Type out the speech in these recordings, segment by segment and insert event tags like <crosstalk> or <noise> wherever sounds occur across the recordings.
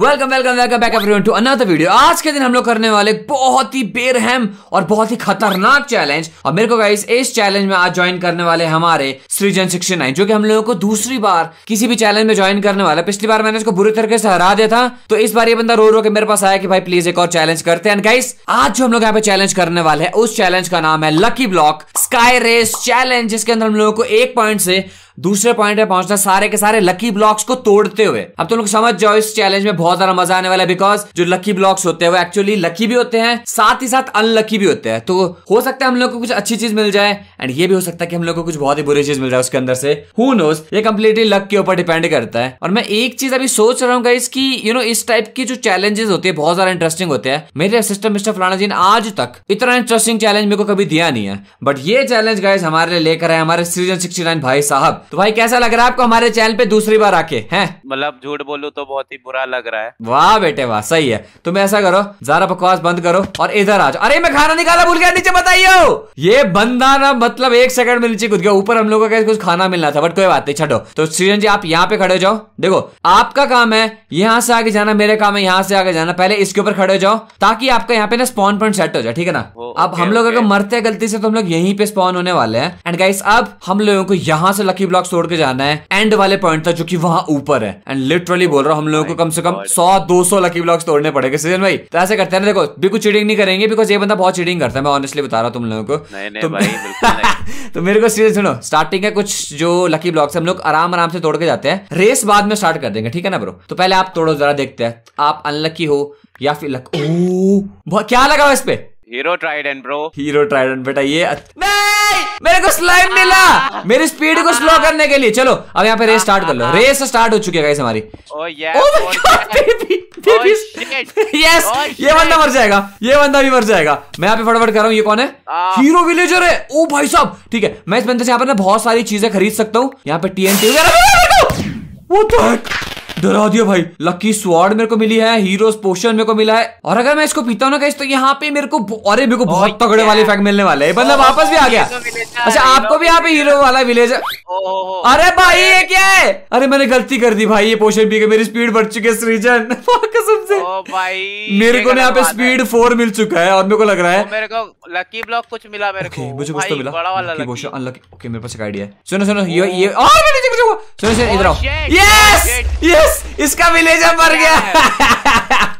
Welcome welcome welcome back everyone to another video आज के दिन हम लोग करने वाले बहुत ही बेरहम और बहुत ही खतरनाक चैलेंज और मेरे को गाइस इस चैलेंज में आज ज्वाइन करने वाले हमारे सृजन शिक्षण नाइन जो कि हम लोगों को दूसरी बार किसी भी चैलेंज में ज्वाइन करने वाला पिछली बार मैंने इसको बुरी तरीके से हरा दिया था तो इस बार ये बंदा रो रो के मेरे पास आया कि भाई प्लीज एक और चैलेंज करते हैं गाइस आज जो हम लोग यहाँ पे चैलेंज करने वाले हैं उस चैलेंज का नाम है lucky block sky race challenge जिसके अंदर हम लोगों को एक पॉइंट से दूसरे पॉइंट पे पहुंचना सारे के सारे लकी ब्लॉक्स को तोड़ते हुए अब तुम लोग समझ जाओ इस चैलेंज में बहुत ज्यादा मजा आने वाला है बिकॉज जो लकी ब्लॉक्स होते हैं वो एक्चुअली लकी भी होते हैं साथ ही साथ अनलकी भी होते हैं तो हो सकता है हम लोग को कुछ अच्छी चीज मिल जाए एंड ये भी हो सकता है कि हम लोग को कुछ बहुत ही बुरी चीज मिल जाए उसके अंदर से हु नोज ये कंप्लीटली लक के ऊपर डिपेंड करता है और मैं एक चीज अभी सोच रहा हूँ गाइस की यू नो इस टाइप की जो चैलेंजेस होते हैं बहुत ज्यादा इंटरेस्टिंग होते हैं मेरे असिस्टेंट मिस्टर फलाना जी ने आज तक इतना इंटरेस्टिंग चैलेंज मेरे को कभी दिया नहीं है बट ये चैलेंज गाइस हमारे लिए लेकर आए हमारे सीजन सिक्सटी भाई साहब तो भाई कैसा लग रहा है आपको हमारे चैनल पे दूसरी बार आके हैं मतलब झूठ बोलो तो बहुत ही बुरा लग रहा है वाह बेटे वाह सही है तुम ऐसा करो जरा बकवास बंद करो और इधर आ जाओ अरे मैं खाना निकाला भूल गया नीचे बताइयो ये बंदा ना मतलब एक सेकंड में नीचे कूद गया ऊपर हम लोगों का कुछ खाना मिलना था बट कोई बात नहीं छठो तो श्रीजन जी आप यहाँ पे खड़े जाओ देखो आपका काम है यहाँ से आगे जाना मेरे काम है यहाँ से आगे जाना पहले इसके ऊपर खड़े जाओ ताकि आपका यहाँ पे ना स्पॉन पॉइंट सेट हो जाए ठीक है ना अब हम लोग अगर मरते हैं गलती से तो हम लोग यहीं पे स्पॉन होने वाले हैं एंड गाइस अब हम लोगों को यहाँ से लकी ब्लॉक्स तोड़ के जाना है एंड वाले पॉइंट तक जो कि वहाँ ऊपर है एंड लिटरली बोल रहा हूँ हम लोगों को कम से कम सौ दो सौ लकी ब्लॉक्स तोड़ने पड़ेंगे सीजन भाई तो ऐसे करते हैं ना देखो बिल्कुल चीटिंग नहीं करेंगे बिकॉज ये बंदा बहुत चीटिंग करता है मैं ऑनेस्टली बता रहा हूँ तुम लोगों को <laughs> तो मेरे को सीजन सुनो स्टार्टिंग है कुछ जो लकी ब्लॉक्स हम लोग आराम आराम से तोड़ के जाते हैं रेस बाद में स्टार्ट कर देंगे ठीक है ना ब्रो तो पहले आप तोड़ो जरा देखते हैं आप अनलकी हो या फिर लक ओ क्या लगा इस पे Hero Trident bro Hero Trident बेटा ये नहीं मेरे को स्लाइम मिला ah! मेरी स्पीड को स्लो करने के लिए चलो अब यहाँ पे रेस स्टार्ट कर लो रेस ah! स्टार्ट हो चुकी है गाइस हमारी oh oh, yes oh oh, ये बंदा मर जाएगा ये बंदा भी मर जाएगा मैं यहाँ पे फटाफट कर रहा हूँ ये कौन है हीरो ah. विलेजर है ओ भाई साहब ठीक है मैं इस बंदे से यहाँ पर ना बहुत सारी चीजें खरीद सकता हूँ यहाँ पे टीएनटी वगैरह डरा दिया भाई लकी स्वॉर्ड मेरे को मिली है हीरोज पोशन मेरे को मिला है और अगर मैं इसको पीता हूँ ना कहीं तो यहाँ पे मेरे को अरे मेरे को बहुत तगड़े वाले इफेक्ट मिलने वाले है मतलब वापस भी आ गया अच्छा आपको भी यहाँ पे हीरो वाला विलेज अरे भाई ये क्या है अरे मैंने गलती कर दी भाई ये पोशन पी के मेरी स्पीड बढ़ चुकी है सृजन <laughs> भाई मेरे को यहाँ पे स्पीड फोर मिल चुका है और मेरे को लग रहा है मेरे को लकी ब्लॉक कुछ मिला मेरे को मुझे कुछ तो मिला बड़ा वाला लकी ओके मेरे पास एक आइडिया है सुनो सुनो ये ये oh! और सुनो सुनो इधर आओ यस oh, यस यस इसका विलेजर मर गया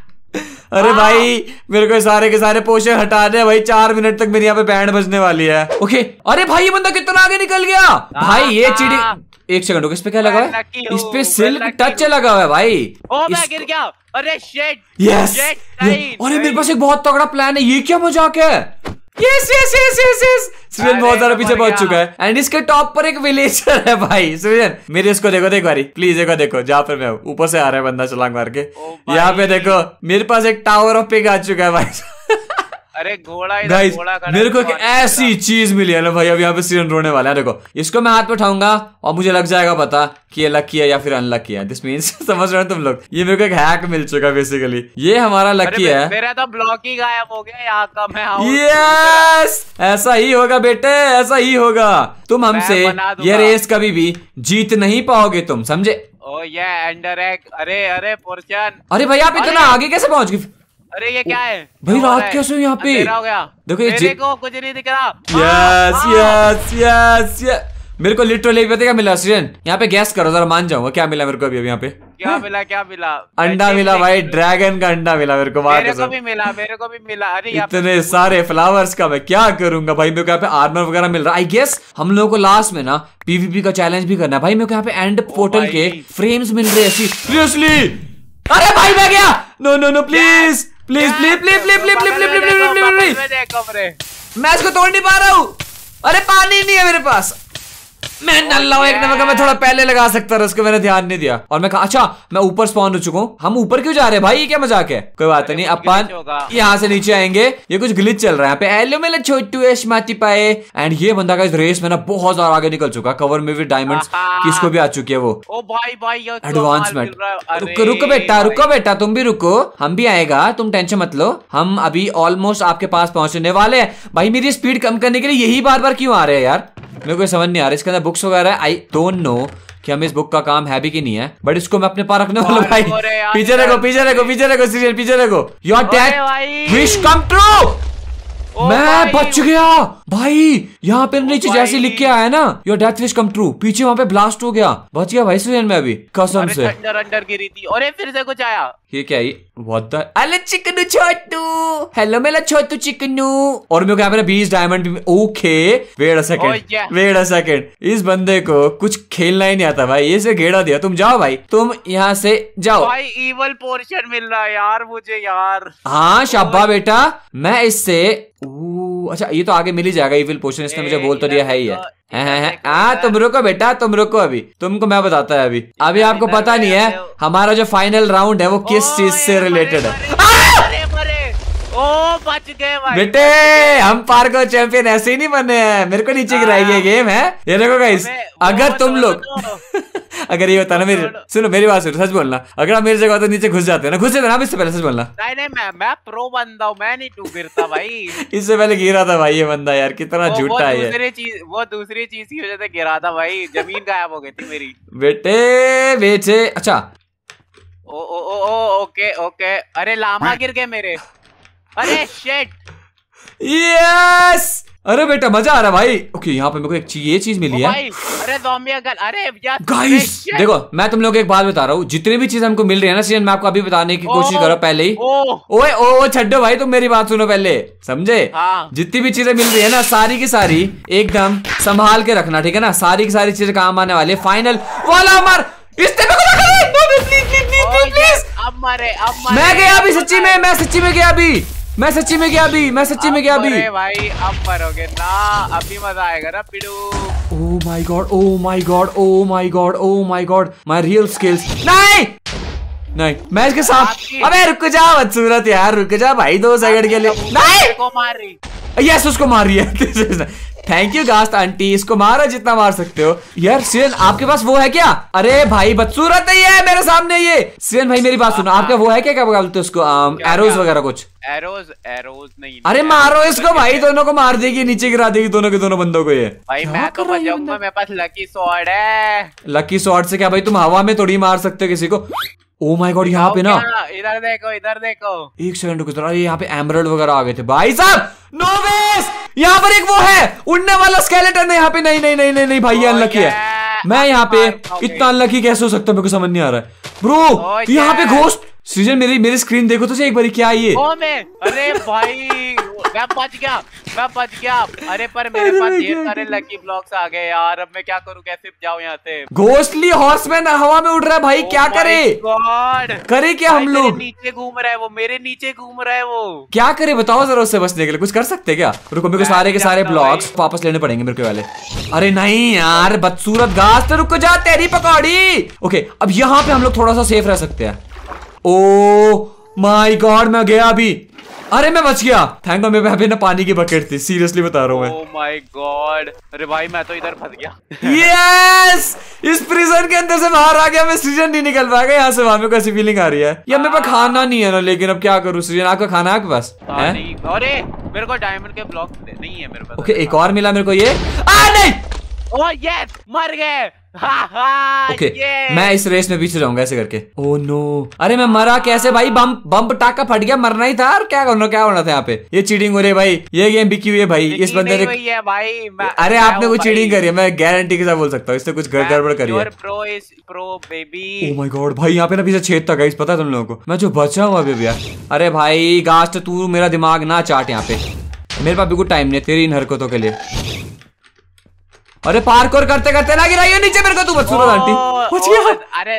अरे हाँ। भाई मेरे को सारे के सारे पोषण दे भाई चार मिनट तक मेरी यहाँ पे बैंड बजने वाली है ओके अरे भाई ये बंदा कितना आगे निकल गया हाँ, भाई ये चिड़ी हाँ। एक सेकंड इस पे क्या लगा है इस पे सिल्क टच लगा हुआ है भाई ओ मैं गिर गया अरे शेट यस अरे मेरे पास एक बहुत तगड़ा प्लान है ये क्या मजाक है yes yes yes yes yes सुजन बहुत ज्यादा पीछे पहुंच चुका है एंड इसके टॉप पर एक विलेजर है भाई सुजन मेरे इसको देखो देखो अरे प्लीज देखो देखो जहाँ पर मैं ऊपर से आ रहा है बंदा चलांग मार के oh यहाँ पे देखो मेरे पास एक टावर ऑफ पिक आ चुका है भाई अरे घोड़ा गाइस मेरे को एक ऐसी चीज मिली है ना भाई अब यहाँ पे सीरन रोने वाला है देखो इसको मैं हाथ में उठाऊंगा और मुझे लग जाएगा पता कि ये लकी है या फिर अनलकी है दिस मीन <laughs> समझ रहे हो तुम लोग ये मेरे को एक हैक मिल चुका बेसिकली ये हमारा लकी है मेरा तो ब्लॉक ही गायब हो गया का मैं यस ऐसा ही होगा बेटे ऐसा ही होगा तुम हमसे ये रेस कभी भी जीत नहीं पाओगे तुम समझे ओ ये एंडर एग अरे अरे पोर्शन अरे भाई आप इतना आगे कैसे पहुंच गए अरे ये क्या है भाई रात कैसे हो यहाँ पे हो गया देखो ये को कुछ नहीं दिख रहा यस यस यस मेरे को लिटरली पता क्या मिला सीजन यहाँ पे गैस करो जरा मान जाऊंगा क्या मिला मेरे को अभी अभी यहाँ पे क्या हाँ? मिला क्या मिला अंडा मिला भाई ड्रैगन का अंडा मिला मेरे को मेरे को भी मिला मेरे को भी मिला अरे इतने सारे फ्लावर्स का मैं क्या करूंगा भाई मेरे को यहाँ पे आर्मर वगैरह मिल रहा है आई गेस हम लोगों को लास्ट में ना पीवीपी का चैलेंज भी करना है भाई मेरे को यहाँ पे एंड पोर्टल oh के फ्रेम्स मिल रहे हैं सीरियसली अरे भाई मैं गया no no no please please please please please please please please please please match को तोड़ नहीं पा रहा हूँ अरे पानी नहीं है मेरे पास मैं oh, नल्ला एक नंबर का मैं थोड़ा पहले लगा सकता था उसको मैंने ध्यान नहीं दिया और मैं कहा अच्छा मैं ऊपर स्पॉन हो चुका हूँ हम ऊपर क्यों जा रहे हैं भाई ये क्या मजाक है कोई बात नहीं अपन यहाँ से नीचे आएंगे ये कुछ ग्लिच चल रहा है पे एलो छोटू माती पाए एंड ये बंदा का रेस में ना बहुत ज्यादा आगे निकल चुका कवर में भी डायमंड किसको भी आ चुकी है वो एडवांसमेंट तो रुको रुको बेटा रुको बेटा तुम भी रुको हम भी आएगा तुम टेंशन मत लो हम अभी ऑलमोस्ट आपके पास पहुंचने वाले हैं भाई मेरी स्पीड कम करने के लिए यही बार बार क्यों आ रहे हैं यार मेरे को समझ नहीं आ रहा इसका इसके अंदर बुक्स वगैरह आई डोंट नो कि हम इस बुक का काम है भी कि नहीं है बट इसको मैं अपने पास रखने वाला भाई पीछे रखो पीछे रखो पीछे रखो सीरियल पीछे रखो your death wish come true मैं बच गया भाई यहाँ पे नीचे तो जैसे लिख के आया ना your death wish come true पीछे वहाँ पे ब्लास्ट हो गया बच गया भाई सुजन में अभी कसम से अंडर अंडर गिरी थी और फिर से कुछ आया ये क्या ये व्हाट द चिकनू छोटू हेलो मेरा छोटू चिकनू और मेरे कैमरा बीस diamond okay wait a second wait a second इस बंदे को कुछ खेलना ही नहीं आता भाई ये से घेरा दिया तुम जाओ भाई तुम यहाँ से जाओ भाई इवल पोर्शन मिल रहा है यार मुझे यार हाँ शाबा बेटा मैं इससे अच्छा ये तो आगे मिल ही जाएगा इविल पोर्शन इसने मुझे बोल तो दिया है ही है तो आ तुम रुको बेटा तुम रुको अभी तुमको मैं बताता है अभी अभी आपको पता नहीं है हमारा जो फाइनल राउंड है वो किस चीज से रिलेटेड है ओ बच गए भाई बेटे हम पार्को चैंपियन ऐसे ही नहीं बने हैं मेरे को नीचे गिराई ये गेम हाँ। है ये देखो गाइस अगर तुम लोग <laughs> अगर ये होता ना मेरे सुनो मेरी बात सुनो सच बोलना अगर आप मेरी जगह तो नीचे घुस जाते ना घुस जाते ना इससे पहले सच बोलना नहीं नहीं मैं मैं प्रो बंदा हूं मैं नहीं टू गिरता भाई <laughs> इससे पहले गिरा था भाई ये बंदा यार कितना झूठा है दूसरी चीज वो दूसरी चीज की वजह से गिरा था भाई जमीन गायब हो गई थी मेरी बेटे बेटे अच्छा ओ ओ ओ ओके ओके अरे लामा गिर गए मेरे अरे शिट यस अरे बेटा मजा आ रहा भाई ओके यहाँ पे मेरे को एक ये चीज मिली है अरे अरे गाइस देखो मैं तुम लोग एक बात बता रहा हूँ जितने भी चीज हमको मिल रही है ना सीजन मैं आपको अभी बताने की कोशिश कर रहा हूँ पहले ही ओए ओ छो भाई तुम मेरी बात सुनो पहले समझे हाँ। जितनी भी चीजें मिल रही है ना सारी की सारी एकदम संभाल के रखना ठीक है ना सारी की सारी चीजें काम आने वाली है फाइनल वाला अब अब मैं गया अभी सच्ची में मैं सच्ची में गया अभी मैं सच्ची में गया अभी मैं सच्ची में गया अभी भाई अब मरोगे ना अभी मजा आएगा ना पिडू oh my God oh my God oh my God oh my God my real skills नहीं नहीं मैं इसके साथ अबे रुक जा सूरत यार रुक जा भाई दो सेकंड के लिए नहीं को मार रही यस उसको मार रही है <laughs> थैंक यू गास्त आंटी इसको मारो जितना मार सकते हो यार सिरन आपके पास वो है क्या अरे भाई बदसूरत है ये मेरे सामने ये सिरन भाई मेरी बात सुनो आपका वो है क्या क्या बोलते हो उसको एरोज वगैरह कुछ एरोज एरोज नहीं अरे मारो इसको भाई दोनों को मार देगी नीचे गिरा देगी दोनों के दोनों बंदों को ये भाई मैं तो मेरे पास लकी सॉर्ड है लकी सॉर्ड से क्या भाई तुम हवा में थोड़ी मार सकते हो किसी को ओ माय गॉड यहाँ पे ना इधर देखो इधर देखो एक सेकंड रुको जरा यहाँ पे एमरल्ड वगैरह आ गए थे भाई साहब नो वेस यहाँ पर एक वो है उड़ने वाला स्केलेटन है यहाँ पे नहीं नहीं नहीं नहीं नहीं भाई अनलकी oh है मैं यहाँ पे इतना अनलकी कैसे हो सकता है मेरे को समझ नहीं आ रहा है ब्रो oh तो यहाँ पे घोस्ट सीजन मेरी मेरी स्क्रीन देखो तो एक बार क्या ये oh अरे भाई मैं बच गया मैं बच गया अरे पर मेरे पास ढेर सारे लकी ब्लॉक्स आ गए यार अब मैं क्या करूं कैसे जाऊं यहाँ से घोस्टली हॉर्स हॉर्समैन हवा में उड़ रहा है भाई oh क्या करे गॉड करे क्या हम लोग नीचे घूम रहा है वो मेरे नीचे घूम रहा है वो क्या करे बताओ जरा उससे बचने के लिए कुछ कर सकते क्या रुको मेरे को सारे के सारे ब्लॉक्स वापस लेने पड़ेंगे मेरे को वाले अरे नहीं यार बदसूरत घास तो रुक जा तेरी पकौड़ी ओके अब यहाँ पे हम लोग थोड़ा सा सेफ रह सकते हैं ओ माई गॉड मैं गया अभी अरे मैं बच गया थैंक गॉड मेरे ना पानी की बकेट थी सीरियसली बता रहा हूँ माय गॉड oh अरे भाई मैं तो इधर फंस गया यस इस प्रिजन के अंदर से बाहर आ गया मैं सीजन नहीं निकल पाएगा यहाँ से वहां कैसी फीलिंग आ रही है ये मेरे पास खाना नहीं है ना लेकिन अब क्या करूँ सीजन आपका खाना आपके पास हाँ, अरे मेरे को डायमंड के ब्लॉक नहीं है मेरे पास ओके एक और मिला मेरे को ये नहीं ओह oh, यस मर गए ओके okay, मैं इस रेस में पीछे जाऊंगा ऐसे करके ओ oh, नो no. अरे मैं मरा कैसे भाई बम बम पटाखा फट गया मरना ही था और क्या करना क्या होना था यहाँ पे ये चीटिंग हो रही है भाई ये गेम बिकी हुई है भाई इस बंदे ने भाई मैं, अरे मैं आपने कुछ चीटिंग करी है मैं गारंटी के साथ बोल सकता हूँ इससे कुछ गड़बड़ करी है प्रो गॉड oh भाई यहाँ पे ना पीछे छेद था गाइस पता है तुम लोगों को मैं जो बचा हुआ अभी भैया अरे भाई गास्ट तो तू मेरा दिमाग ना चाट यहाँ पे मेरे पास बिल्कुल टाइम नहीं तेरी इन हरकतों के लिए अरे पार्क और करते करते ना गिरा ये नीचे मेरे को तू बच्चू आंटी कुछ क्या अरे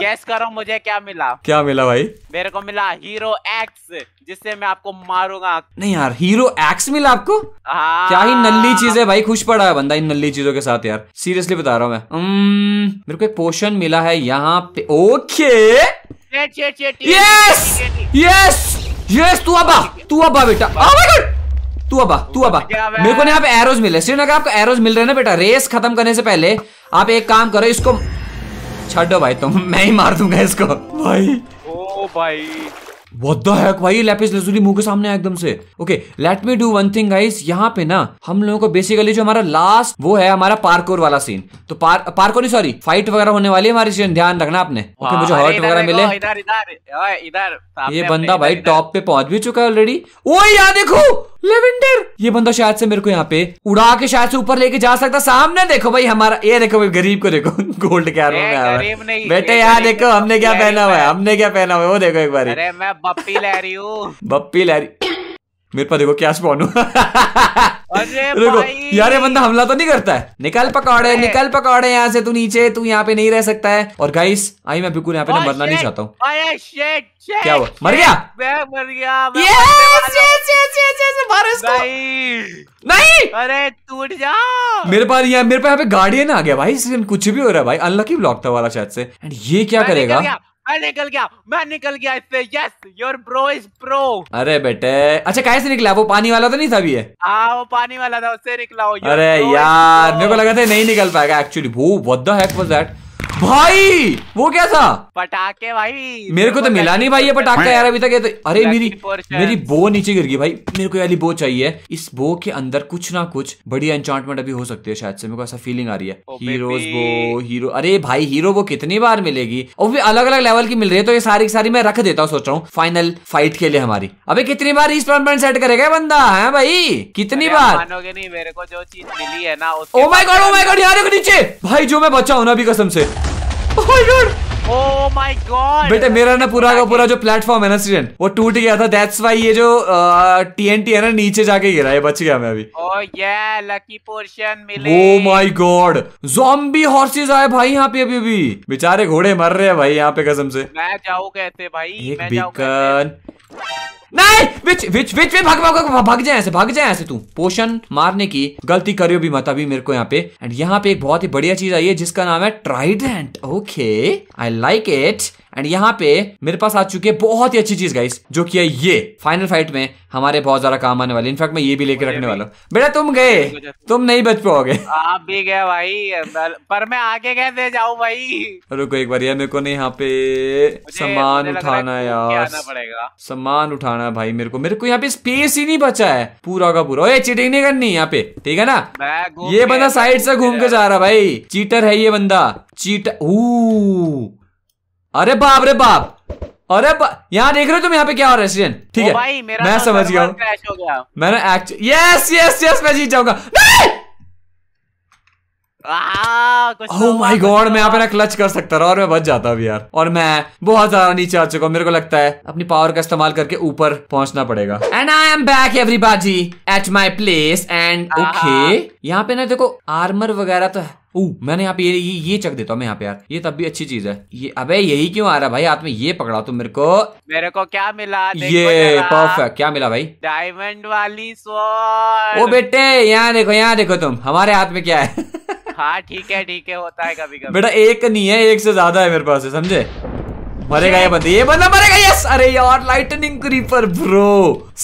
गैस करो मुझे क्या मिला क्या मिला भाई मेरे को मिला हीरो एक्स जिससे मैं आपको मारूंगा नहीं यार हीरो एक्स मिला आपको आ, हाँ। क्या ही नल्ली चीज है भाई खुश पड़ा है बंदा इन नल्ली चीजों के साथ यार सीरियसली बता रहा हूँ मैं उम्, मेरे को एक पोशन मिला है यहाँ पे ओके यस यस यस तू अबा तू अबा बेटा oh तू अब तू अब मेरे को यहाँ पे एरोज मिले श्रीनगर आपको एरोज मिल रहे ना बेटा रेस खत्म करने से पहले आप एक काम करो इसको छो भाई तुम तो मैं ही मार दूंगा इसको भाई ओ भाई भाई लैपिस लजूली मुंह के सामने एकदम से okay let me do one thing guys यहाँ पे ना हम लोगों को बेसिकली जो हमारा लास्ट वो है हमारा पार्कोर वाला सीन तो पार पार को नहीं सॉरी फाइट वगैरह होने वाली है हमारी सीजन ध्यान रखना आपने ओके मुझे हर्ट वगैरह मिले इधर इधर इधर ये बंदा भाई टॉप पे पहुंच भी चुका है ऑलरेडी ओ यहाँ देखो लेवेंडर ये बंदा शायद से मेरे को यहाँ पे उड़ा के शायद से ऊपर लेके जा सकता सामने देखो भाई हमारा ये देखो भाई गरीब को देखो गोल्ड क्या रूम में आया बेटे यहाँ देखो हमने क्या पहना हुआ है हमने क्या पहना हुआ है वो देखो एक बार बप्पी ले रही हूँ बप्पी ले रही मेरे पास देखो क्या स्पॉन हुआ <laughs> रुको यार ये बंदा हमला तो नहीं करता है निकल पकौड़े निकल पकौड़े यहाँ से तू नीचे तू यहाँ पे नहीं रह सकता है और गाइस आई मैं बिल्कुल यहाँ पे ना मरना नहीं चाहता हूँ क्या हुआ मर गया नहीं अरे टूट जा मेरे पास यहाँ मेरे पास यहाँ पे ना आ गया भाई कुछ भी हो रहा है भाई अनलकी ब्लॉक था वाला शायद से एंड ये क्या करेगा मैं निकल गया मैं निकल गया इससे yes your bro is pro अरे बेटे अच्छा कैसे निकला वो पानी वाला तो नहीं था भी है हाँ, वो पानी वाला था उससे निकला अरे यार मेरे को लगा था नहीं निकल पाएगा एक्चुअली वो what the heck was that भाई वो क्या था पटाखे भाई मेरे को तो मिला नहीं भाई ये पटाखा यार अभी तक तो, अरे मेरी मेरी बो नीचे गिर गई भाई मेरे को वाली बो चाहिए इस बो के अंदर कुछ ना कुछ बढ़िया एंचांटमेंट अभी हो सकती है शायद से मेरे को ऐसा फीलिंग आ रही है हीरोज बो हीरो अरे भाई हीरो वो कितनी बार मिलेगी और भी अलग अलग लेवल की मिल रही है तो ये सारी की सारी मैं रख देता हूँ सोच रहा हूँ फाइनल फाइट के लिए हमारी अभी कितनी बार रिस्पॉन्समेंट सेट करेगा बंदा है भाई कितनी बार मानोगे नहीं मेरे को जो चीज मिली है ना oh my God oh my God यार नीचे भाई जो मैं बचा हूँ ना अभी कसम से Oh बेटे मेरा ना पूरा का पूरा जो प्लेटफॉर्म है ना सीजन वो टूट गया था दैट्स वाई ये जो टी है ना नीचे जाके गिरा है बच गया मैं अभी ओह लकी पोर्शन मिले माय गॉड ज़ॉम्बी हॉर्सेस आए भाई यहाँ पे अभी अभी बेचारे घोड़े मर रहे हैं भाई यहाँ पे कसम से मैं जाऊँ कहते भाई एक बीकन नहीं विच विच विच भाग भाग भाग जाए ऐसे भाग जाए ऐसे तू पोषण मारने की गलती करियो भी मत अभी मेरे को यहाँ पे एंड यहाँ पे एक बहुत ही बढ़िया चीज आई है जिसका नाम है trident okay I like it and यहाँ पे मेरे पास आ चुकी है बहुत ही अच्छी चीज गाइस जो कि है ये फाइनल फाइट में हमारे बहुत ज्यादा काम आने वाले इनफैक्ट मैं ये भी लेके रखने वाला हूँ बेटा तुम गए तुम नहीं बच पाओगे आप भी गए भाई पर मैं आगे कैसे जाऊँ भाई रुको एक बार यार मेरे को नहीं यहाँ पे सामान उठाना यार सामान उठाना जाना है भाई मेरे को मेरे को यहाँ पे स्पेस ही नहीं बचा है पूरा का पूरा चीटिंग नहीं करनी यहाँ पे ठीक है ना ये बंदा साइड से घूम के जा रहा भाई चीटर है ये बंदा चीट अरे बाप रे बाप अरे यहाँ देख रहे हो तुम यहाँ पे क्या हो रहा है सीजन ठीक है मैं तो समझ गया मैंने एक्चुअली यस यस यस मैं जीत जाऊंगा नहीं ओह माय गॉड मैं यहाँ पे ना क्लच कर सकता रहा और मैं बच जाता अभी यार और मैं बहुत ज्यादा नीचे आ चुका हूँ मेरे को लगता है अपनी पावर का इस्तेमाल करके ऊपर पहुंचना पड़ेगा and I am back everybody at my place and okay यहाँ पे ना देखो आर्मर वगैरह तो है ओ मैंने यहाँ पे ये ये, ये चक देता हूँ मैं यहाँ पे यार ये तब भी अच्छी चीज है ये अबे यही क्यों आ रहा है भाई हाथ में ये पकड़ा तुम मेरे को मेरे को क्या मिला ये परफेक्ट क्या मिला भाई डायमंड वाली ओ बेटे यहाँ देखो यहाँ देखो तुम हमारे हाथ में क्या है <laughs> हाँ ठीक है ठीक है होता है कभी कभी बेटा एक नहीं है एक से ज्यादा है मेरे पास समझे मरेगा ये बंदे ये बंदा मरेगा यस अरे यार लाइटनिंग क्रीपर ब्रो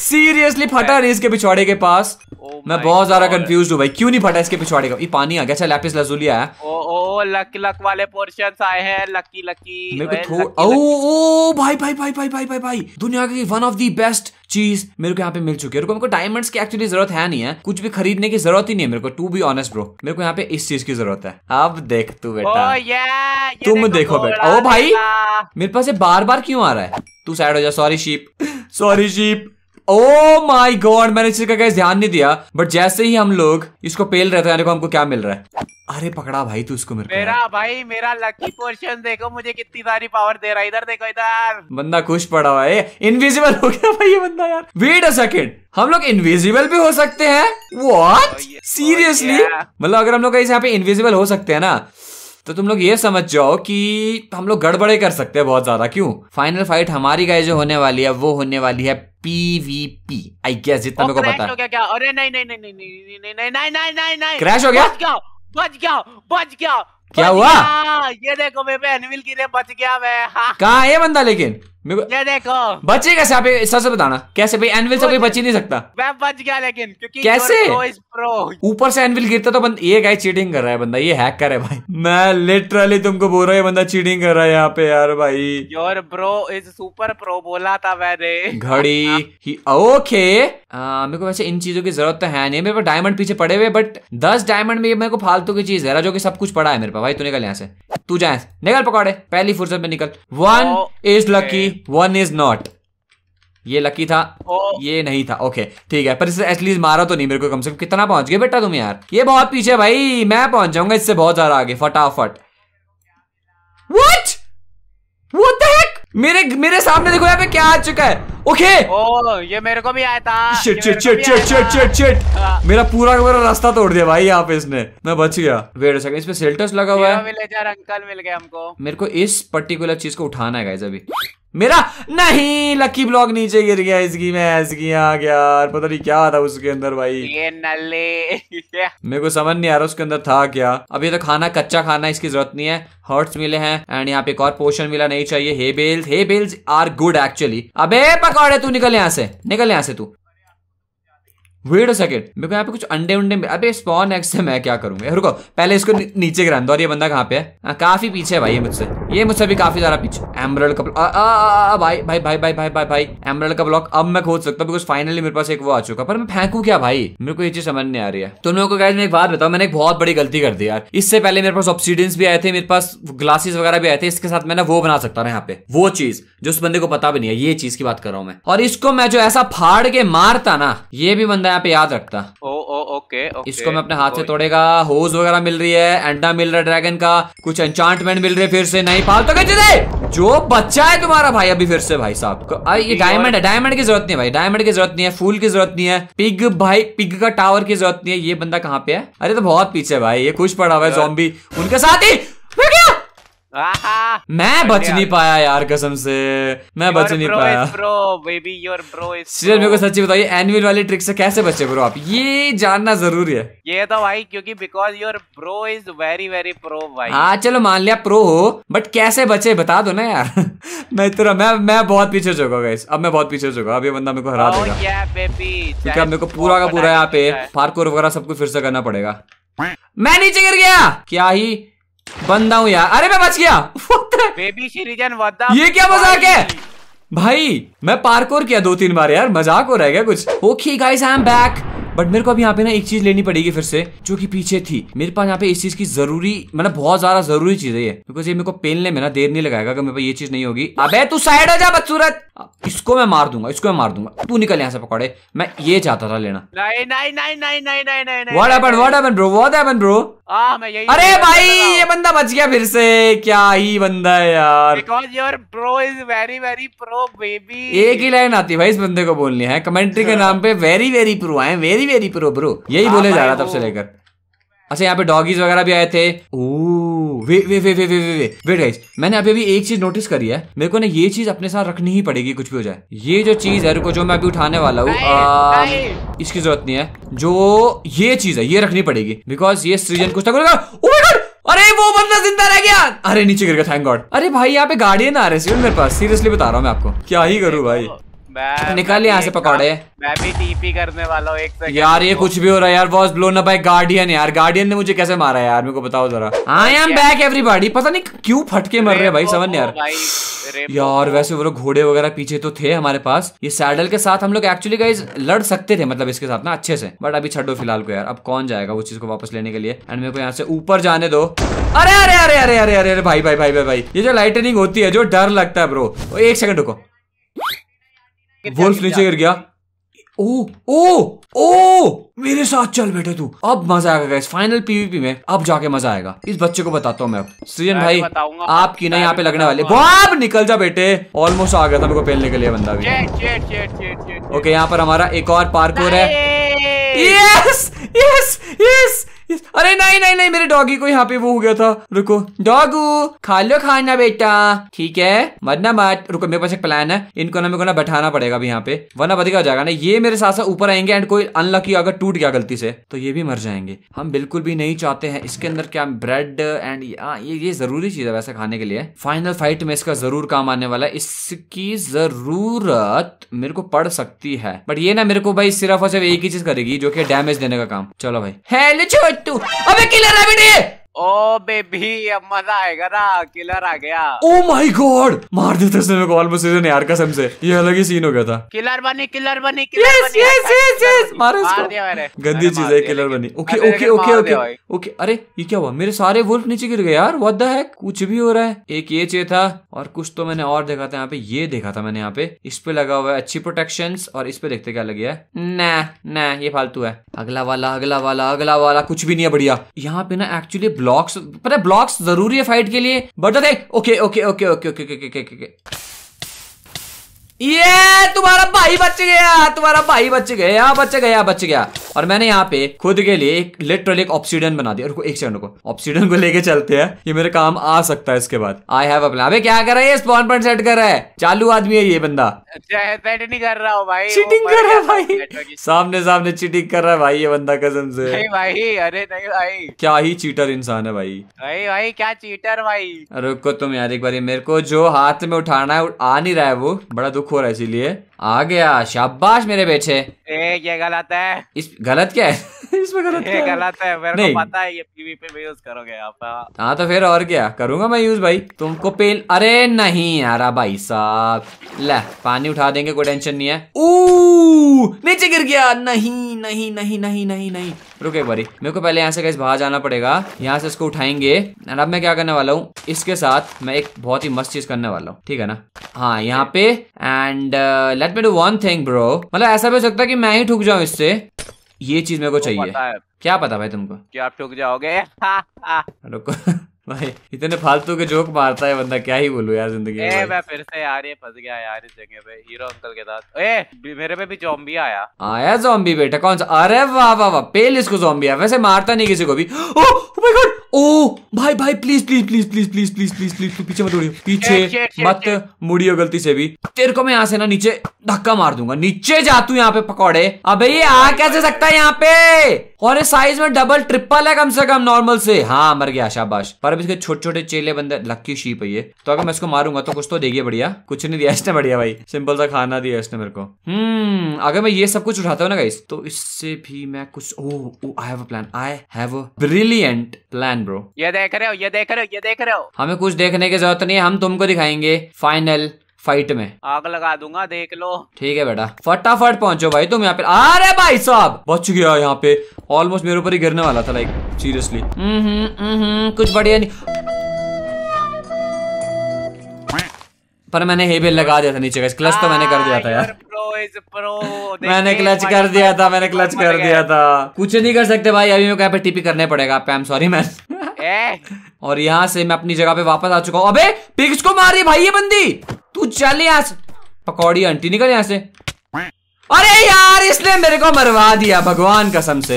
सीरियसली फटा नहीं इसके पिछवाड़े के पास oh मैं बहुत ज्यादा कंफ्यूज हूँ भाई क्यों नहीं फटा इसके पिछवाड़े का ये पानी आ गया अच्छा लैपिस लजूली आया ओ ओ लक लक वाले आए हैं लकी लकी मेरे को थोड़ा ओ ओ भाई भाई भाई भाई भाई भाई भाई दुनिया की वन ऑफ दी बेस्ट चीज मेरे को यहाँ पे मिल चुकी है मेरे को डायमंड्स की एक्चुअली जरूरत है नहीं है कुछ भी खरीदने की जरूरत ही नहीं है मेरे को टू बी ऑनेस्ट ब्रो मेरे को यहाँ पे इस चीज की जरूरत है अब देख तू बेटा oh, तुम देखो बेटा ओ भाई मेरे पास ये बार बार क्यों आ रहा है तू साइड हो जा sorry sheep sorry sheep oh my God मैंने इस चीज का गैस ध्यान नहीं दिया बट जैसे ही हम लोग इसको पेल रहे थे हमको क्या मिल रहा है अरे पकड़ा भाई तू इसको मेरे मेरा भाई मेरा लकी पोर्शन देखो मुझे कितनी सारी पावर दे रहा है इधर देखो इधर बंदा खुश पड़ा हुआ है इनविजिबल हो गया भाई ये बंदा यार वेट अ सेकेंड हम लोग इनविजिबल भी हो सकते हैं व्हाट सीरियसली oh, oh, मतलब अगर हम लोग यहाँ पे इनविजिबल हो सकते हैं ना तो तुम लोग ये समझ जाओ कि हम लोग गड़बड़े कर सकते हैं बहुत ज्यादा क्यों फाइनल फाइट हमारी गाय जो होने वाली है वो होने वाली है पीवीपी आई गेस जितना मेरे को पता है अरे नहीं नहीं नहीं नहीं नहीं नहीं नहीं नहीं नहीं नहीं क्रैश हो गया बच गया बच गया बच गया क्या हुआ ये देखो मेरे पे एनिमल की बच गया मैं कहाँ है बंदा लेकिन मेरे देखो बचे कैसे आप ऐसा से बताना कैसे भाई एनविल से कोई बच ही नहीं सकता मैं बच गया लेकिन क्योंकि कैसे ऊपर से एनविल गिरता तो बंद ये गाय चीटिंग कर रहा है बंदा ये हैक कर रहा है भाई मैं लिटरली तुमको बोल रहा है बंदा चीटिंग कर रहा है यहाँ पे यार भाई your bro is super pro बोला था मैंने घड़ी ही ओके मेरे को वैसे इन चीजों की जरूरत तो है नहीं मेरे पास डायमंड पीछे पड़े हुए बट दस डायमंड में ये मेरे को फालतू की चीज है जो की सब कुछ पड़ा है मेरे पास भाई तूने कल यहाँ से तू जाए निकल पकौड़े पहली फुर्सत में निकल one is lucky one is not ये लकी था oh. ये नहीं था ओके ठीक है पर इससे एटलीस्ट मारा तो नहीं मेरे को कम से कम कितना पहुंच गए बेटा तुम यार ये बहुत पीछे भाई मैं पहुंच जाऊंगा इससे बहुत ज्यादा आगे फटाफट व्हाट व्हाट द हेक मेरे मेरे सामने देखो यहाँ पे क्या आ चुका है ओके ये मेरे को भी आया था मेरा पूरा का रास्ता तोड़ दिया भाई यहाँ पे इसने मैं बच गया वेट सेकंड इसमें सेल्टस लगा हुआ है अंकल मिल गया हमको मेरे को इस पर्टिकुलर चीज को उठाना है अभी मेरा नहीं लकी ब्लॉक नीचे गिर गया इसकी मैं इसकी आ गया यार पता नहीं क्या था उसके अंदर भाई ये नले मेरे को समझ नहीं आ रहा उसके अंदर था क्या अभी तो खाना कच्चा खाना इसकी जरूरत नहीं है हर्ट्स मिले हैं एंड यहाँ पे एक और पोशन मिला नहीं चाहिए hey bells hey bells are good actually अबे पकौड़े तू निकल यहाँ से निकल यहाँ से तू वेट सेकेंड मेरे को यहाँ पे कुछ अंडे उंडे अबे स्पॉन एक्स से मैं क्या करूंगा रुको पहले इसको नीचे गिरा दो और ये बंदा कहाँ पे है आ, हाँ, काफी पीछे है भाई ये मुझसे ये मुझसे भी काफी ज्यादा पीछे एमरल का आ, आ, आ, आ, भाई भाई भाई भाई भाई भाई भाई एमरल का ब्लॉक अब मैं खोज सकता हूँ बिकॉज फाइनली मेरे पास एक वो आ चुका पर मैं फेंकू क्या भाई मेरे को ये चीज समझ नहीं आ रही है तो मेरे को गाइज मैं एक बात बताऊँ मैंने एक बहुत बड़ी गलती कर दी यार इससे पहले मेरे पास ऑप्सीडेंस भी आए थे मेरे पास ग्लासेस वगैरह भी आए थे इसके साथ मैंने वो बना सकता था यहाँ पे वो चीज जो उस बंदे को पता भी नहीं है ये चीज की बात कर रहा हूँ मैं और इसको मैं जो ऐसा फाड़ के मारता ना ये भी बंदा यहाँ पे याद रखता ओके, इसको मैं अपने हाथ से तोड़ेगा होज वगैरह मिल रही है अंडा मिल रहा है ड्रैगन का कुछ एंचांटमेंट मिल रहे फिर से नहीं फालतू तो जो बच्चा है तुम्हारा भाई अभी फिर से भाई साहब अरे ये डायमंड है डायमंड की जरूरत नहीं है भाई डायमंड की जरूरत नहीं है फूल की जरूरत नहीं है पिग भाई पिग का टावर की जरूरत नहीं है ये बंदा कहाँ पे है अरे तो बहुत पीछे भाई ये खुश पड़ा हुआ है जॉम्बी उनके साथ ही मैं बच नहीं पाया यार कसम से मैं बच नहीं पाया मेरे को सच्ची बताइए एनुअल वाली ट्रिक से कैसे बचे ब्रो आप ये जानना जरूरी है ये तो भाई क्योंकि because your bro is very very pro भाई हाँ चलो मान लिया प्रो हो बट कैसे बचे बता दो ना यार <laughs> मैं इतना मैं मैं बहुत पीछे चुका गाइस अब मैं बहुत पीछे चुका अब ये बंदा मेरे को हरा oh देगा क्योंकि अब मेरे को पूरा का पूरा यहाँ पे पार्कोर वगैरह सब कुछ फिर से करना पड़ेगा मैं नीचे गिर गया क्या ही बंदा हूँ यार अरे मैं बच गया बेबी ये क्या मजाक है भाई मैं पार्कोर किया दो तीन बार यार मजाक हो क्या कुछ okay guys I am back but मेरे को अब यहाँ पे ना एक चीज लेनी पड़ेगी फिर से जो की पीछे थी मेरे पास यहाँ पे इस चीज की जरूरी मतलब बहुत ज्यादा जरूरी चीज है बिकॉज ये मेरे को पेलने में ना देर नहीं लगाएगा अगर मेरे पास ये चीज नहीं होगी अब तू साइड आ जा बदसूरत इसको मैं मार दूंगा इसको मैं मार दूंगा तू निकल यहाँ से पकड़े मैं ये चाहता था लेना नहीं नहीं नहीं नहीं नहीं नहीं अरे भाई ये बंदा बच गया फिर से क्या ही बंदा है यार वेरी वेरी प्रो बेबी एक ही लाइन आती है भाई इस बंदे को बोलनी है कमेंट्री के नाम पे वेरी वेरी प्रो है वेरी यही वेरी प्रो ब्रो यही हाँ बोले जा रहा था से लेकर अच्छा यहाँ पे डॉगीज वगैरह भी आए थे वे वे वे वे वे वे वे वेट गाइस मैंने अभी अभी एक चीज नोटिस करी है मेरे को ना ये चीज अपने साथ रखनी ही पड़ेगी कुछ भी हो जाए ये जो चीज है रुको जो मैं अभी उठाने वाला हूँ इसकी जरूरत नहीं है जो ये चीज है ये रखनी पड़ेगी बिकॉज ये सृजन कुछ तक oh अरे वो बंदा जिंदा रह गया अरे नीचे गिर गया थैंक गॉड अरे भाई यहाँ पे गाड़ी ना आ रही है मेरे पास सीरियसली बता रहा हूँ मैं आपको क्या ही करूँ भाई निकाल यहाँ से पकौड़े मैं भी टीपी करने वाला हूँ एक सेकंड यार ये कुछ भी हो रहा है यार boss blown up by guardian यार गार्डियन ने मुझे कैसे मारा है यार मेरे को बताओ जरा आई एम बैक एवरीबॉडी पता नहीं क्यों फटके मर रहे भाई समझ यार यार वैसे वो घोड़े वगैरह पीछे तो थे हमारे पास ये सैडल के साथ हम लोग एक्चुअली गाइज लड़ सकते थे मतलब इसके साथ ना अच्छे से बट अभी छो फिलहाल को यार अब कौन जाएगा उस चीज को वापस लेने के लिए एंड मेरे को यहाँ से ऊपर जाने दो अरे अरे अरे अरे अरे अरे भाई भाई भाई भाई भाई ये जो लाइटनिंग होती है जो डर लगता है ब्रो एक सेकंड रुको वुल्फ नीचे गिर गया ओ ओ ओ मेरे साथ चल बेटे तू अब मजा आएगा गैस फाइनल पीवीपी में अब जाके मजा आएगा इस बच्चे को बताता हूँ मैं अब सृजन भाई आपकी ना यहाँ पे लगने वाले बाप निकल जा बेटे ऑलमोस्ट आ गया था मेरे को पहनने के लिए बंदा भी ओके यहाँ पर हमारा एक और पार्कोर है यस यस यस इस, अरे नहीं नहीं नहीं मेरे डॉगी को यहाँ पे वो हो गया था रुको डॉगू खा लो खाना बेटा ठीक है मरना मत रुको मेरे पास एक प्लान है इनको ना मेरे को ना बैठाना पड़ेगा अभी यहाँ पे वरना बदगा हो जाएगा ना ये मेरे साथ साथ ऊपर आएंगे एंड कोई अनलकी अगर टूट गया गलती से तो ये भी मर जाएंगे हम बिल्कुल भी नहीं चाहते हैं इसके अंदर क्या ब्रेड एंड ये ये जरूरी चीज है वैसे खाने के लिए फाइनल फाइट में इसका जरूर काम आने वाला है इसकी जरूरत मेरे को पड़ सकती है बट ये ना मेरे को भाई सिर्फ और सिर्फ एक ही चीज करेगी जो कि डैमेज देने का काम चलो भाई हेलो सकती हूँ अबे किलर ओ बेबी अब मजा आएगा ना किलर आ गया ओ माय गॉड मार देते इसने मेरे को ऑलमोस्ट सीजन यार कसम से ये अलग ही सीन हो गया था killer bunny killer bunny killer yes, bunny yes yes yes मारो इसको मार दिया मेरे गंदी चीज है killer bunny okay okay okay okay okay अरे ये क्या हुआ मेरे सारे वुल्फ नीचे गिर गए यार व्हाट द हेक कुछ भी हो रहा है एक ये चे था और कुछ तो मैंने और देखा था यहाँ पे ये देखा था मैंने यहाँ पे इस पे लगा हुआ है अच्छी प्रोटेक्शन और इस पे देखते क्या लगे गया ना ना ये फालतू है अगला वाला अगला वाला अगला वाला कुछ भी नहीं है बढ़िया यहाँ पे ना एक्चुअली ब्लॉक्स पता है ब्लॉक्स जरूरी है फाइट के लिए but okay okay okay okay okay okay okay okay ये तुम्हारा भाई बच गया तुम्हारा भाई बच गया बच गया बच गया और मैंने यहाँ पे खुद के लिए एक लिटरल एक ऑप्सीडन बना दिया एक सेकंड को ऑप्सीडन को लेके चलते हैं ये मेरे काम आ सकता है इसके बाद आई हैव अपना अबे क्या कर रहा है स्पॉन पॉइंट सेट कर रहा है चालू आदमी है ये बंदा सेट अच्छा, नहीं कर रहा हूँ भाई चीटिंग कर रहा है भाई सामने सामने चीटिंग कर रहा है भाई ये बंदा कसम से भाई अरे नहीं भाई क्या ही चीटर इंसान है भाई भाई भाई क्या चीटर भाई रुको तुम यार एक बार मेरे को जो हाथ में उठाना है आ नहीं रहा है वो बड़ा दुख दुख हो रहा है इसीलिए आ गया शाबाश मेरे बेटे ये गलत है इस गलत क्या है <laughs> इसमें गलत क्या गलत है मेरे को पता है ये पीवीपी में यूज करोगे आप हाँ तो फिर और क्या करूंगा मैं यूज भाई तुमको पेल अरे नहीं यार भाई साहब ले पानी उठा देंगे कोई टेंशन नहीं है ओ नीचे गिर गया नहीं नहीं नहीं नहीं नहीं नहीं रुके एक बारी मेरे को पहले यहाँ से कैसे बाहर जाना पड़ेगा यहाँ से इसको उठाएंगे और अब मैं क्या करने वाला हूँ इसके साथ मैं एक बहुत ही मस्त चीज करने वाला हूँ ठीक है ना हाँ यहाँ पे and let me do one thing bro मतलब ऐसा भी हो सकता है कि मैं ही ठुक जाऊँ इससे ये चीज मेरे को चाहिए पता क्या पता भाई तुमको क्या आप ठुक जाओगे <laughs> रुको <laughs> भाई इतने फालतू के जोक मारता है बंदा क्या ही बोलूं यार जिंदगी में मैं फिर से यार ये फंस गया यार इस जगह पे हीरो अंकल के साथ ए मेरे पे भी जॉम्बी आया आया जॉम्बी बेटा कौन सा अरे वाह वाह वाह पेल इसको जॉम्बी आया वैसे मारता नहीं किसी को भी ओ माय oh गॉड ओ भाई भाई please please please please please please please please पीछे मत उड़ियो पीछे मत मुड़ियो गलती से भी तेरे को मैं यहाँ से ना नीचे धक्का मार दूंगा नीचे जा तू यहाँ पे पकौड़े अबे ये आ कैसे सकता है यहाँ पे और साइज में डबल ट्रिपल है कम से कम नॉर्मल से हाँ मर गया शाबाश पर अब इसके छोटे छोटे चेले बंदे लक्की शीप है ये तो अगर मैं इसको मारूंगा तो कुछ तो देगी बढ़िया कुछ नहीं दिया इसने बढ़िया भाई सिंपल सा खाना दिया इसने मेरे को हम्म अगर मैं ये सब कुछ उठाता हूँ ना गाइस तो इससे भी मैं कुछ oh I have plan I have brilliant plan bro ये देख रहे हो ये देख रहे हो ये देख रहे हो हमें कुछ देखने की जरूरत नहीं है हम तुमको दिखाएंगे फाइनल फाइट में आग लगा दूंगा देख लो ठीक है बेटा फटाफट पहुंचो भाई तुम यहाँ पे अरे भाई साहब बच गया यहाँ पे ऑलमोस्ट मेरे ऊपर ही गिरने वाला था लाइक सीरियसली हम्म, हम्म, हम्म, कुछ बढ़िया नहीं पर मैंने हेबेल लगा दिया था नीचे का क्लच तो मैंने कर दिया था ah, यार <laughs> मैंने क्लच कर दिया था मैंने क्लच कर दिया था कुछ नहीं कर सकते भाई अभी मैं को टीपी करने पड़ेगा आई एम सॉरी मैन और यहाँ से मैं अपनी जगह पे वापस आ चुका हूँ अबे पिक्स को मारी भाई ये बंदी तू चल यहां से पकौड़ी आंटी निकल यहां से अरे यार इसने मेरे को मरवा दिया भगवान कसम से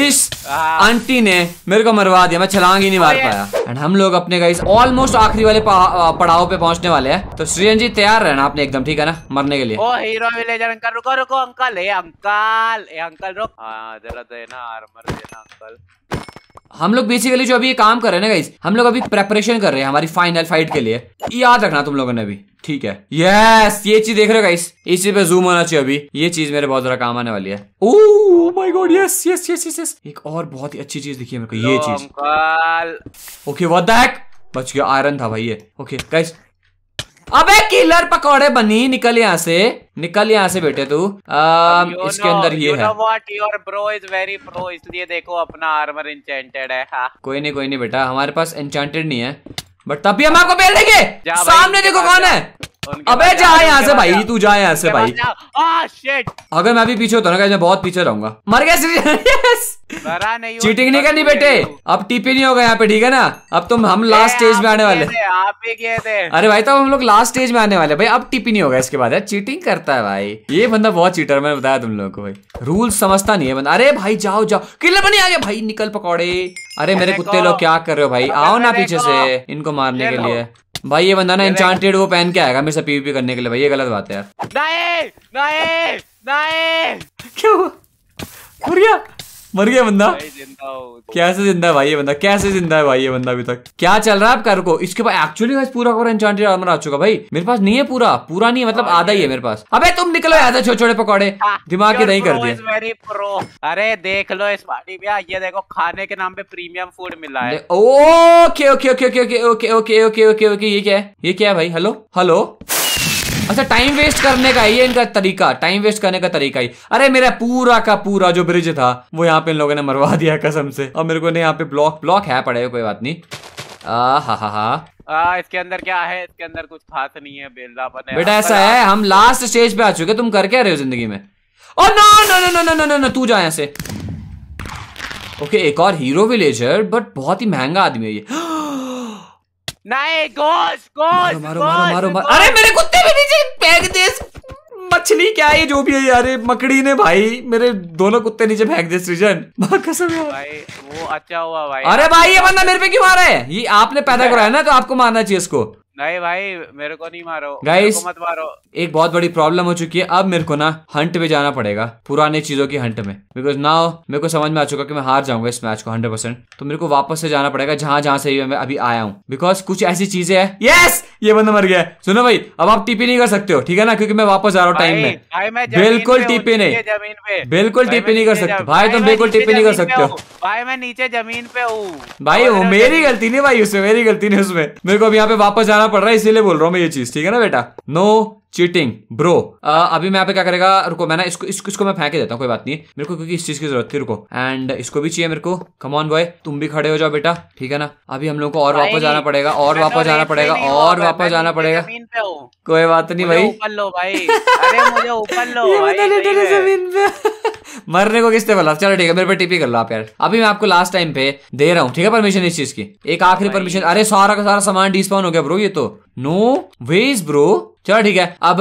इस आंटी ने मेरे को मरवा दिया मैं छलांग ही नहीं मार पाया एंड हम लोग अपने गाइस ऑलमोस्ट आखिरी वाले पड़ाव पे पहुंचने वाले हैं तो श्रीजन जी तैयार रहना आपने एकदम ठीक है ना मरने के लिए ओ हीरो विलेजर अंकल रुको रुको अंकल ए अंकल ए अंकल रुक हां जरा देना आर्मर देना अंकल हम लोग बेसिकली जो अभी ये काम कर रहे हैं ना गाइज हम लोग अभी प्रेपरेशन कर रहे हैं हमारी फाइनल फाइट के लिए याद रखना तुम लोगों ने अभी ठीक है यस ये चीज देख रहे हो गाइस इस चीज पे जूम होना चाहिए अभी ये चीज मेरे बहुत ज्यादा काम आने वाली है my God yes yes yes yes एक और बहुत ही अच्छी चीज दिखी है मेरे को ये चीज ओके व्हाट दैक बच गया आयरन था भाई ये ओके गाइस अबे किलर पकौड़े बनी निकल यहाँ से निकल यहाँ से बेटे तू इसके know, अंदर ये है इसलिए देखो अपना आर्मर इंचेंटेड है हाँ। कोई नहीं कोई नहीं बेटा हमारे पास इंचेंटेड नहीं है बट तब भी हम आपको बेल देंगे सामने देखो कौन है अबे जा यहाँ से भाई तू जा यहाँ से भाई अगर मैं भी पीछे होता ना मैं बहुत पीछे रहूंगा मर गया नहीं चीटिंग नहीं करनी बेटे अब टीपी नहीं होगा यहाँ पे ठीक है ना अब तुम हम लास्ट स्टेज में आने वाले आप भी गए थे अरे भाई तो हम लोग लास्ट स्टेज में आने वाले भाई अब टीपी नहीं होगा इसके बाद यार चीटिंग करता है भाई ये बंदा बहुत चीटर मैंने बताया तुम लोगों को भाई रूल समझता नहीं है बंदा अरे भाई जाओ जाओ किले बनी आ गया भाई निकल पकौड़े अरे मेरे कुत्ते लोग क्या कर रहे हो भाई आओ ना पीछे से इनको मारने के लिए भाई ये बंदा ना इंचांटेड वो पहन के आएगा मेरे से पीवीपी करने के लिए भाई ये गलत बात है यार नहीं नहीं नहीं क्यों मर गया बंदा कैसे जिंदा है भाई ये बंदा कैसे जिंदा है भाई ये बंदा अभी तक क्या चल रहा है आप कर को इसके पास एक्चुअली पूरा पूरा एंचांटेड आर्मर आ चुका भाई मेरे पास नहीं है पूरा पूरा नहीं है मतलब आधा ही है मेरे पास अबे तुम निकलो याद छोटे छोटे पकौड़े दिमाग के नहीं कर दिए अरे देख लो इस बाड़ी में ये देखो खाने के नाम पे प्रीमियम फूड मिला है okay okay okay okay okay okay okay okay okay ये क्या है ये क्या है भाई हेलो हेलो अच्छा टाइम वेस्ट करने का है इनका तरीका टाइम वेस्ट करने का तरीका ही अरे मेरा पूरा का पूरा जो ब्रिज था वो यहाँ पे इन लोगों ने मरवा दिया कसम से और मेरे को ने यहाँ पे ब्लॉक ब्लॉक है पड़े कोई बात नहीं आ हा हा हा आ, इसके अंदर क्या है इसके अंदर कुछ खास नहीं है बेलदापन है बेटा ऐसा है हम लास्ट स्टेज पे आ चुके तुम कर क्या रहे हो जिंदगी में oh no no no no no no no तू जा ऐसे ओके एक और हीरो विलेजर बट बहुत ही महंगा आदमी है ये नहीं मारो मारो मारो मारो, मारो अरे मेरे कुत्ते नीचे फेंक दे मछली क्या है जो भी है यार मकड़ी ने भाई मेरे दोनों कुत्ते नीचे फेंक दे सृजन भाई वो अच्छा हुआ भाई अरे भाई ये बंदा मेरे पे क्यों आ रहा है ये आपने पैदा कराया ना तो आपको मारना चाहिए इसको नहीं भाई मेरे को नहीं मारो गाइस मत मारो एक बहुत बड़ी प्रॉब्लम हो चुकी है अब मेरे को ना हंट में जाना पड़ेगा पुराने चीजों की हंट में बिकॉज नाउ मेरे को समझ में आ चुका कि मैं हार जाऊंगा इस मैच को हंड्रेड परसेंट तो मेरे को वापस से जाना पड़ेगा जहां जहां से मैं अभी आया हूँ बिकॉज कुछ ऐसी चीजें है यस yes! ये बंदा मर गया सुनो भाई अब आप टीपी नहीं कर सकते हो ठीक है ना क्योंकि मैं वापस आ रहा हूँ टाइम में बिल्कुल टीपी नहीं बिल्कुल टीपी नहीं कर सकते भाई तुम बिल्कुल टीपी नहीं कर सकते हो भाई मैं नीचे जमीन पे हूँ भाई मेरी गलती नहीं भाई उसमें मेरी गलती नहीं उसमें मेरे को अब यहाँ पे वापस जाना पड़ रहा है इसीलिए बोल रहा हूँ मैं ये चीज ठीक है ना बेटा नो चीटिंग ब्रो uh, अभी मैं पे क्या करेगा रुको मैं ना इसको इसको इसको मैं फेंक देता हूँ कोई बात नहीं मेरे को क्योंकि इस चीज की जरूरत थी रुको एंड इसको भी चाहिए मेरे को कमॉन बॉय तुम भी खड़े हो जाओ बेटा ठीक है ना अभी हम लोग को और वापस जाना पड़ेगा और तो वापस जाना पड़ेगा और वापस जाना पड़ेगा कोई बात नहीं भाई तो जमीन पे <laughs> मरने को किसने बोला चलो ठीक है मेरे पे टिपी कर लो आप यार अभी मैं आपको लास्ट टाइम पे दे रहा हूँ ठीक है परमिशन इस चीज की एक आखिरी परमिशन अरे सारा का सारा सामान डिस्पाउन हो गया ब्रो ये तो नो वेज ब्रो चलो ठीक है अब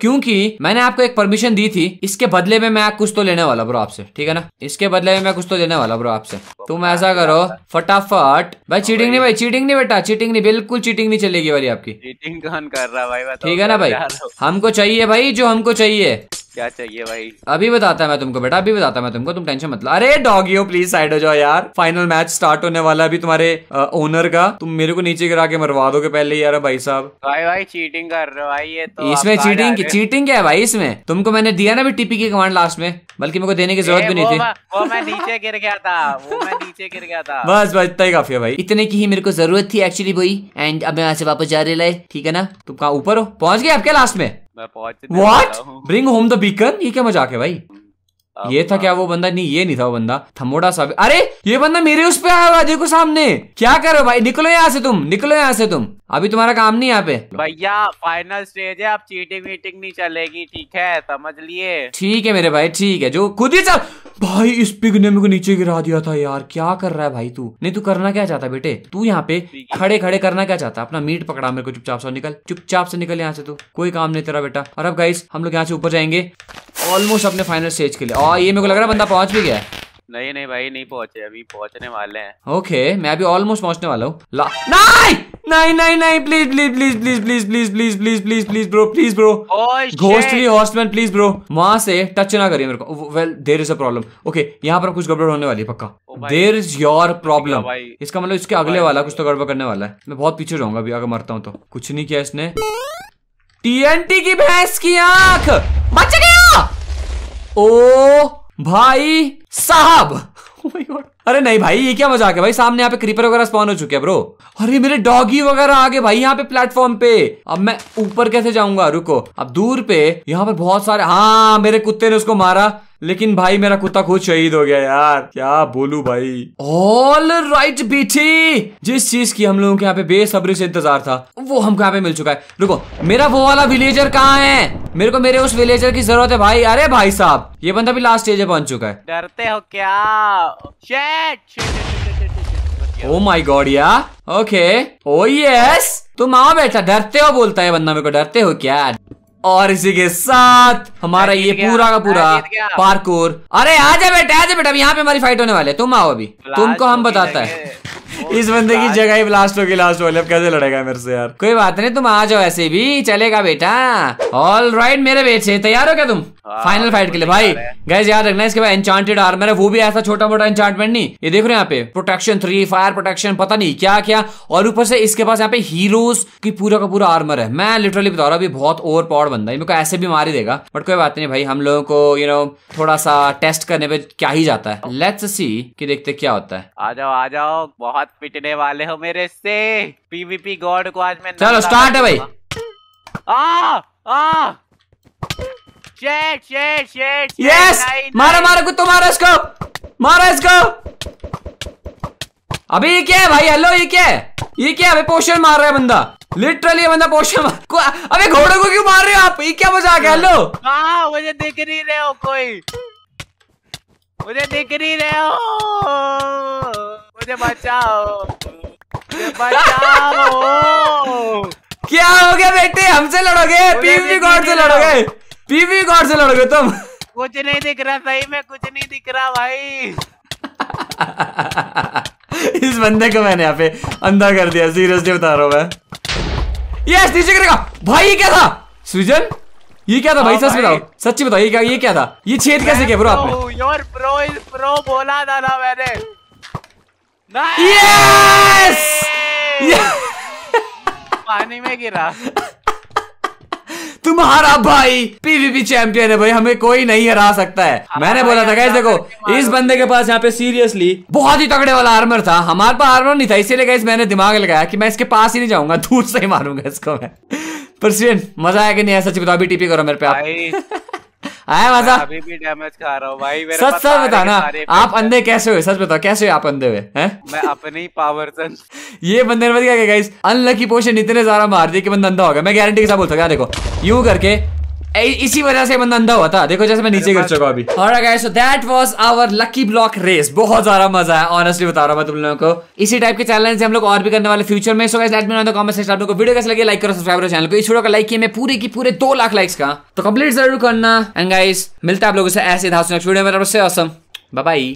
क्योंकि मैंने आपको एक परमिशन दी थी इसके बदले में मैं कुछ तो लेने वाला ब्रो आपसे ठीक है ना इसके बदले में मैं कुछ तो लेने वाला ब्रो आपसे तुम ऐसा करो फटाफट भाई चीटिंग नहीं भाई चीटिंग नहीं बेटा चीटिंग नहीं बिल्कुल चीटिंग नहीं चलेगी वाली आपकी चीटिंग कौन कर रहा भाई तो ठीक है ना भाई हमको चाहिए भाई जो हमको चाहिए क्या चाहिए भाई अभी बताता मैं तुमको बेटा अभी बताता मैं तुमको तुम टेंशन मत लो अरे डॉगियो प्लीज साइड हो जाओ यार फाइनल मैच स्टार्ट होने वाला है अभी तुम्हारे ओनर का तुम मेरे को नीचे गिरा के मरवा दोगे पहले यार भाई साहब भाई भाई चीटिंग कर रहे हो भाई ये तो इसमें चीटिंग चीटिंग क्या है भाई इसमें तुमको मैंने दिया ना अभी टीपी की कमांड लास्ट में बल्कि मेरे को देने की जरूरत भी नहीं थी वो मैं नीचे गिर गया था वो मैं नीचे गिर गया था बस बस इतना ही काफी है भाई इतने की ही मेरे को जरूरत थी एक्चुअली भाई एंड अब मैं यहाँ से वापस जा रहे ठीक है ना तुम कहा ऊपर हो पहुंच गए आपके लास्ट में मैं पहुंच नहीं what bring home the beacon ये क्या मजाक है भाई ये था क्या वो बंदा नहीं ये नहीं था वो बंदा थमोड़ा सा अरे ये बंदा मेरे उस पे आया हुआ देखो सामने क्या करो भाई निकलो यहाँ से तुम निकलो यहाँ से तुम अभी तुम्हारा काम नहीं यहाँ पे भैया फाइनल स्टेज है अब चीटिंग वीटिंग नहीं चलेगी ठीक है समझ लिए ठीक है मेरे भाई ठीक है जो खुद ही चल भाई इस पिग ने मेरे को नीचे गिरा दिया था यार क्या कर रहा है भाई तू नहीं तू करना क्या चाहता बेटे तू यहाँ पे खड़े खड़े करना क्या चाहता अपना मीट पकड़ा मेरे को चुपचाप से निकल चुपचाप से निकल यहाँ से तू कोई काम नहीं तेरा बेटा और अब गाइस हम लोग यहाँ से ऊपर जाएंगे ऑलमोस्ट अपने फाइनल स्टेज के लिए और ये मेरे को लग रहा है बंदा पहुंच भी गया है नहीं नहीं भाई नहीं पहुंचे अभी पहुंचने वाले हैं ओके मैं अभी ऑलमोस्ट पहुंचने वाला हूँ नहीं नहीं नहीं नहीं please please please please please please please please please please bro please bro ghostly हॉस्टमैन प्लीज ब्रो वहां से टच ना करिए मेरे को well there is a problem okay यहाँ पर कुछ गड़बड़ होने वाली है पक्का देर इज योर प्रॉब्लम इसका मतलब इसके अगले वाला कुछ तो गड़बड़ करने वाला है मैं बहुत पीछे रहूंगा अभी अगर मरता हूँ तो कुछ नहीं किया इसने टीएनटी की भैंस की आंख बच गया ओ भाई साहब oh अरे नहीं भाई ये क्या मजाक है भाई सामने यहाँ पे क्रीपर वगैरह स्पॉन हो चुके हैं ब्रो अरे मेरे डॉगी वगैरह आ गए भाई यहाँ पे प्लेटफॉर्म पे अब मैं ऊपर कैसे जाऊंगा रुको अब दूर पे यहाँ पे बहुत सारे हाँ मेरे कुत्ते ने उसको मारा लेकिन भाई मेरा कुत्ता खुद शहीद हो गया यार क्या बोलू भाई ऑल राइट बीटी जिस चीज की हम लोगों के यहाँ पे बेसब्री से इंतजार था वो हमको यहाँ पे मिल चुका है रुको मेरा वो वाला विलेजर कहाँ है मेरे को मेरे उस विलेजर की जरूरत है भाई अरे भाई साहब ये बंदा भी लास्ट स्टेज पहुंच चुका है डरते हो क्या ओ माई गॉड या ओके ओ यस तुम आओ बेटा डरते हो बोलता है बंदा मेरे को डरते हो क्या और इसी के साथ हमारा ये पूरा का पूरा पार्कोर अरे आजा बेटा आजा बेटा अब यहाँ पे हमारी फाइट होने वाले तुम आओ अभी तुमको हम बताता है <laughs> इस बंदे की जगह ही ब्लास्ट होगी लास्ट वाले अब कैसे लड़ेगा मेरे से यार कोई बात नहीं तुम आ जाओ ऐसे भी चलेगा बेटा ऑल राइट मेरे बेटे तैयार हो क्या तुम फाइनल हाँ, फाइट के लिए भाई गैस याद रखना इसके बाद एंचांटेड आर्मर है वो भी ऐसा छोटा मोटा एंचांटमेंट नहीं ये देख रहे हैं यहाँ पे प्रोटेक्शन थ्री फायर प्रोटेक्शन पता नहीं क्या क्या और ऊपर से इसके पास यहाँ पे हीरोज की पूरा का पूरा आर्मर है मैं लिटरली बता रहा हूँ बहुत ओवर पावर बंदा है मेरे को ऐसे भी मार ही देगा बट कोई बात नहीं भाई हम लोगों को यू नो थोड़ा सा टेस्ट करने पे क्या ही जाता है लेट्स सी कि देखते क्या होता है आ जाओ आ जाओ बहुत साथ पिटने वाले हो मेरे से पीवीपी गॉड को आज मैं चलो स्टार्ट है भाई आ आ शेट शेट शेट यस मारो मारो कुत्तो मारो इसको मारो इसको अभी ये क्या है भाई हेलो ये क्या है ये क्या अभी अबे पोषण मार रहा है बंदा लिटरली बंदा पोषण अबे घोड़े को क्यों मार रहे हो आप ये क्या आ गया हेलो हाँ मुझे दिख नहीं रहे हो कोई मुझे दिख नहीं रहे हो मुझे बचाओ बचाओ क्या हो गया बेटे हमसे लड़ोगे पीवी गॉड से लड़ोगे पीवी गॉड से लड़ोगे तुम कुछ नहीं दिख रहा सही में कुछ नहीं दिख रहा भाई इस बंदे को मैंने यहाँ पे अंधा कर दिया सीरियसली बता रहा हूँ मैं यस नीचे करेगा भाई ये क्या था सुजन ये क्या था भाई हाँ सच बताओ सच्ची बताओ ये क्या ये क्या था ये छेद कैसे किया ब्रो आपने योर ब्रो इज प्रो बोला था ना मैंने nice! yes! पानी में गिरा तुम्हारा भाई पीवीपी चैंपियन है भाई हमें कोई नहीं हरा सकता है हाँ, मैंने बोला था गैस देखो इस बंदे के पास यहाँ पे सीरियसली बहुत ही तगड़े वाला आर्मर था हमारे पास आर्मर नहीं था इसीलिए गैस मैंने दिमाग लगाया कि मैं इसके पास ही नहीं जाऊंगा दूर से ही मारूंगा इसको मैं पर मजा आया कि नहीं ऐसा चिपता अभी टीपी करो मेरे पे आप आया मजा अभी भी डैमेज खा रहा हूँ भाई सच सच बता ना आप अंधे कैसे हुए सच बताओ कैसे हुए आप अंधे हुए मैं अपनी पावर से <laughs> ये बंदे ने क्या गाइस अनलकी पोशन इतने ज्यादा मार दिए कि बंदा अंधा हो गया मैं गारंटी के साथ बोलता हूँ देखो यू करके इसी वजह से बंदा अंधा हुआ था देखो जैसे मैं नीचे गिर चुका अभी और guys so that was our lucky block race बहुत ज्यादा मजा आया ऑनेस्टली बता रहा हूं मैं तुम लोगों को इसी टाइप के चैलेंज हम लोग और भी करने वाले फ्यूचर में so guys let me know in the comment section आप लोगों को वीडियो कैसे लगे लाइक करो सब्सक्राइब करो चैनल को इस वीडियो का लाइक किया मैं पूरे की पूरे दो लाख लाइक्स का तो कंप्लीट जरूर करना एंड गाइस मिलते हैं आप लोगों से ऐसे धासु नेक्स्ट वीडियो में तब से ऑसम बाय बाय